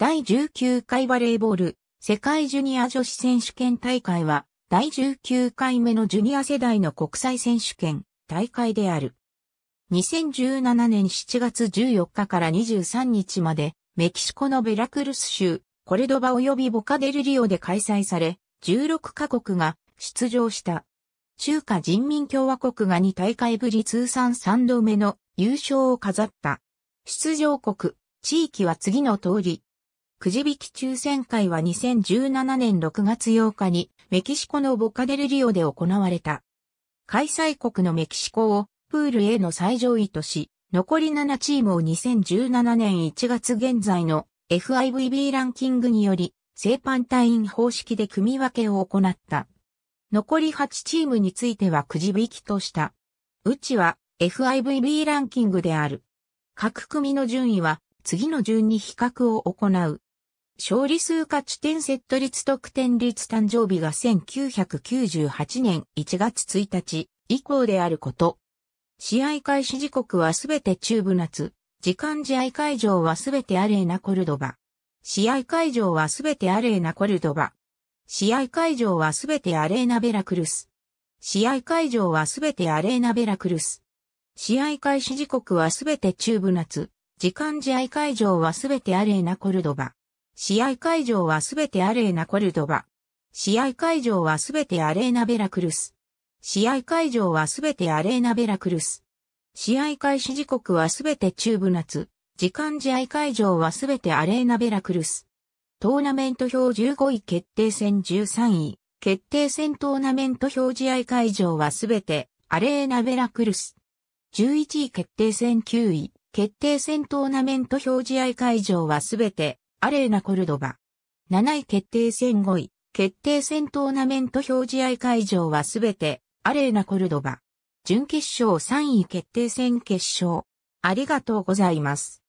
第19回バレーボール世界ジュニア女子選手権大会は第19回目のジュニア世代の国際選手権大会である。2017年7月14日から23日までメキシコのベラクルス州コレドバ及びボカデルリオで開催され16カ国が出場した。中華人民共和国が2大会ぶり通算3度目の優勝を飾った。出場国、地域は次の通り。くじ引き抽選会は2017年6月8日にメキシコのボカデルリオで行われた。開催国のメキシコをプール A の最上位とし、残り7チームを2017年1月現在の FIVB ランキングにより、正反対員方式で組み分けを行った。残り8チームについてはくじ引きとした。うちは FIVB ランキングである。各組の順位は次の順に比較を行う。勝利数勝ち点セット率得点率誕生日が1998年1月1日以降であること。試合開始時刻はすべて中部夏。時間試合会場はすべてアレーナコルドバ。試合会場はすべてアレーナコルドバ。試合会場はすべてアレーナベラクルス。試合会場はすべてアレーナベラクルス。試合開始時刻はすべて中部夏。時間試合会場はすべてアレーナコルドバ。試合会場はすべてアレーナコルドバ。試合会場はすべてアレーナベラクルス。試合会場はすべてアレーナベラクルス。試合開始時刻はすべて中部夏。時間試合会場はすべてアレーナベラクルス。トーナメント表15位決定戦13位。決定戦トーナメント表試合会場はすべてアレーナベラクルス。11位決定戦9位。決定戦トーナメント表試合会場はすべてアレーナ・コルドバ。7位決定戦5位、決定戦トーナメント表示合会場はすべて、アレーナ・コルドバ。準決勝3位決定戦決勝。ありがとうございます。